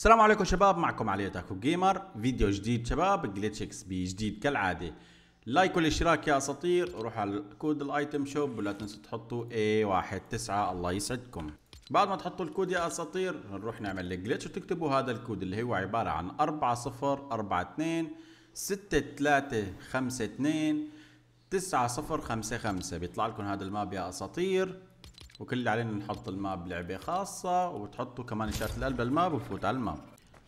السلام عليكم شباب معكم علي تاكو جيمر فيديو جديد شباب جلتش اكس بي جديد كالعاده لايك والاشتراك يا اساطير وروحوا على كود الايتم شوب ولا تنسوا تحطوا واحد 19 الله يسعدكم بعد ما تحطوا الكود يا اساطير نروح نعمل الجلتش وتكتبوا هذا الكود اللي هو عباره عن 4042 6352 9055 بيطلع لكم هذا الماب يا اساطير وكل اللي علينا نحط الماب لعبه خاصه وتحطوا كمان اشاره القلب الماب وفوت على الماب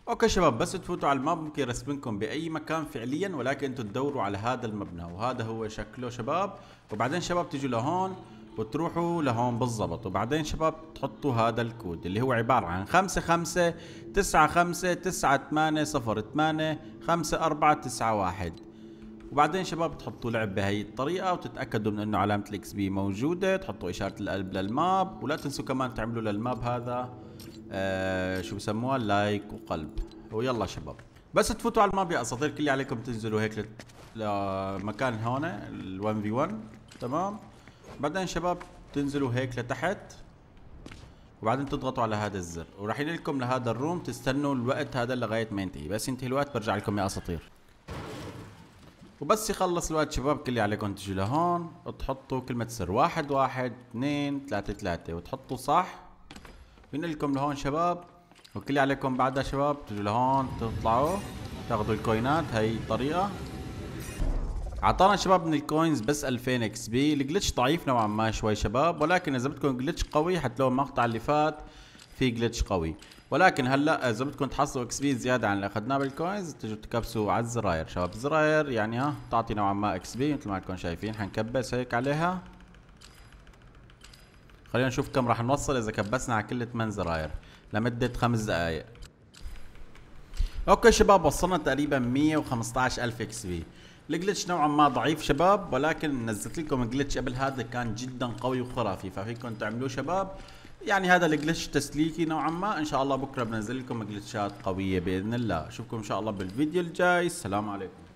اوكي شباب بس تفوتوا على الماب ممكن يرسمكم باي مكان فعليا ولكن انتم تدوروا على هذا المبنى وهذا هو شكله شباب وبعدين شباب تيجوا لهون وتروحوا لهون بالضبط وبعدين شباب تحطوا هذا الكود اللي هو عبارة عن خمسة خمسة تسعة خمسة تسعة ثمانية صفر ثمانية خمسة أربعة تسعة واحد وبعدين شباب تحطوا لعب بهي الطريقه وتتاكدوا من انه علامه الاكس بي موجوده تحطوا اشاره القلب للماب ولا تنسوا كمان تعملوا للماب هذا آه شو بسموها لايك وقلب ويلا شباب بس تفوتوا على الماب يا اساطير كل اللي عليكم تنزلوا هيك لمكان هون ال 1 في 1 تمام بعدين شباب تنزلوا هيك لتحت وبعدين تضغطوا على هذا الزر وراح ينقلكم لهذا الروم تستنوا الوقت هذا لغايه ما ينتهي بس ينتهي الوقت برجع لكم يا اساطير وبس يخلص الوقت شباب كل اللي عليكم تجوا لهون تحطوا كلمة سر واحد واحد اثنين ثلاثة ثلاثة وتحطوا صح بنقلكم لهون شباب وكل اللي عليكم بعدها شباب تجوا لهون تطلعوا تاخذوا الكوينات هاي الطريقة عطانا شباب من الكوينز بس 2000 اكس بي الجلتش ضعيف نوعا ما شوي شباب ولكن اذا بدكم جلتش قوي حتلاقوا المقطع اللي فات في جلتش قوي ولكن هلا اذا بدكم تحصلوا اكس بي زياده عن اللي اخذناه بالكوينز تجوا تكبسوا على الزراير شباب الزراير يعني ها بتعطي نوعا ما اكس بي مثل ما انتم شايفين حنكبس هيك عليها خلينا نشوف كم راح نوصل اذا كبسنا على كل 8 زراير لمده خمس دقائق اوكي شباب وصلنا تقريبا 115000 اكس بي الجلتش نوعا ما ضعيف شباب ولكن نزلت لكم جلتش قبل هذا كان جدا قوي وخرافي ففيكم تعملوه شباب يعني هذا الجلتش تسليكي نوعا ما ان شاء الله بكره بنزل لكم جلتشات قويه باذن الله اشوفكم ان شاء الله بالفيديو الجاي السلام عليكم